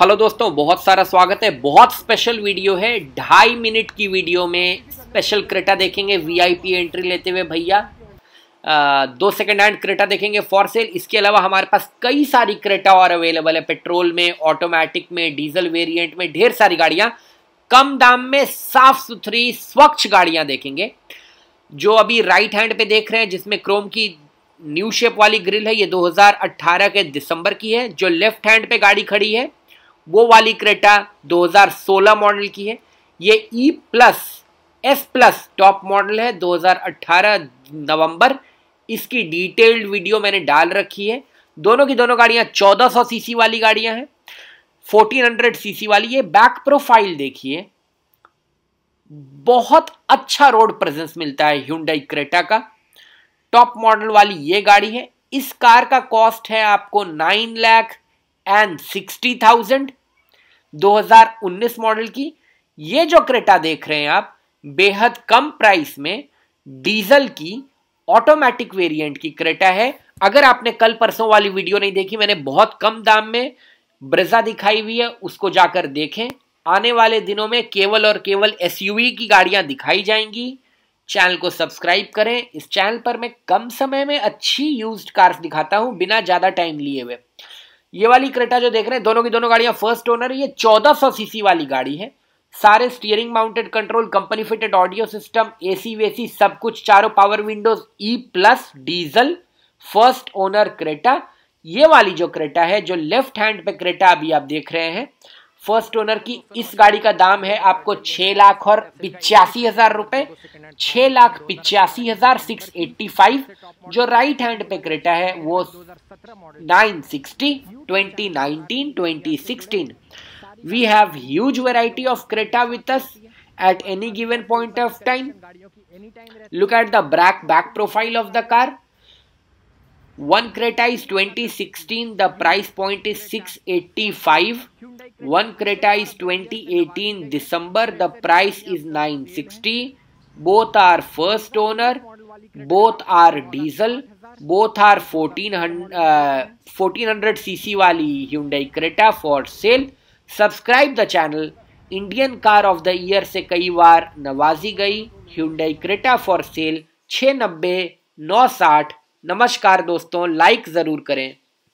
Hello दोस्तों बहुत सारा स्वागत है बहुत स्पेशल वीडियो है ढाई मिनट की वीडियो में स्पेशल क्रेटा देखेंगे वीआईपी एंट्री लेते हुए भैया दो सेकेंड हैंड क्रेटा देखेंगे फॉर सेल इसके अलावा हमारे पास कई सारी क्रेटा और अवेलेबल है पेट्रोल में ऑटोमेटिक में डीजल वेरिएंट में ढेर सारी गाड़ियाँ कम दाम में साफ सुथरी स्वच्छ गाड़ियाँ देखेंगे जो अभी राइट हैंड पे देख रहे हैं जिसमें क्रोम की न्यू शेप वाली ग्रिल है ये 2018 के दिसंबर की है जो लेफ्ट हैंड पे गाड़ी खड़ी है वो वाली क्रेटा 2016 मॉडल की है ये E plus S plus top model है 2018 नवंबर इसकी डिटेल्ड वीडियो मैंने डाल रखी है दोनों की दोनों गाड़ियां 1400 सीसी वाली गाड़ियां हैं 1400 सीसी वाली ये बैक प्रोफाइल देखिए बहुत अच्छा रोड प्रेजेंस मिलता है ह्यूडाई क्रेटा का टॉप मॉडल वाली ये गाड़ी है इस कार का कॉस्ट है आपको nine lakh and sixty thousand 2019 model की ये जो क्रेटा देख रहे हैं आप बेहद कम प्राइस में डीजल की ऑटोमेटिक वेरिएंट की क्रेटा है अगर आपने कल परसों वाली वीडियो नहीं देखी मैंने बहुत कम दाम में ब्रजा दिखाई हुई है उसको जाकर देखें आने वाले दिनों में केवल और केवल एसयूवी की गाड़ियां दिखाई जाएंगी चैनल को सब्सक्राइब करें इस चैनल पर मैं कम समय में अच्छी यूज्ड कार्स दिखाता हूं बिना ज़्यादा टाइम लिए हुए ये वाली क्रेटा जो देख रहे हैं दोनों की दोनों गाड़ियां फर्स्ट ओनर ये 1400 सीसी वाली गाड़ी है सारे steering mounted control company fitted audio system AC वेसी सब कुछ चारों power windows E plus diesel first owner Creta ये वाली जो क्रेटा है जो लेफ्ट हैंड पे क्रेटा अभी आप देख रहे हैं फर्स्ट ओनर की इस गाड़ी का दाम है आपको छह लाख और पिचासी हजार रुपए छह लाख पिचासी हजार सिक्स एट्टी फाइव जो राइट हैंड पे क्रेटा है वो nine sixty twenty nineteen twenty sixteen we have huge variety of Creta with us at any given point of time look at the back back profile of the car one creta is 2016 the price point is 685 One Creta is 2018 December. The price is 960. Both are first owner. Both are diesel. Both are 1400, uh, 1400 cc wali Hyundai Creta for sale. Subscribe the channel. Indian car of the year से कई बार नवाजी गई Hyundai Creta for sale छः नब्बे नौ साठ नमस्कार दोस्तों like ज़रूर करें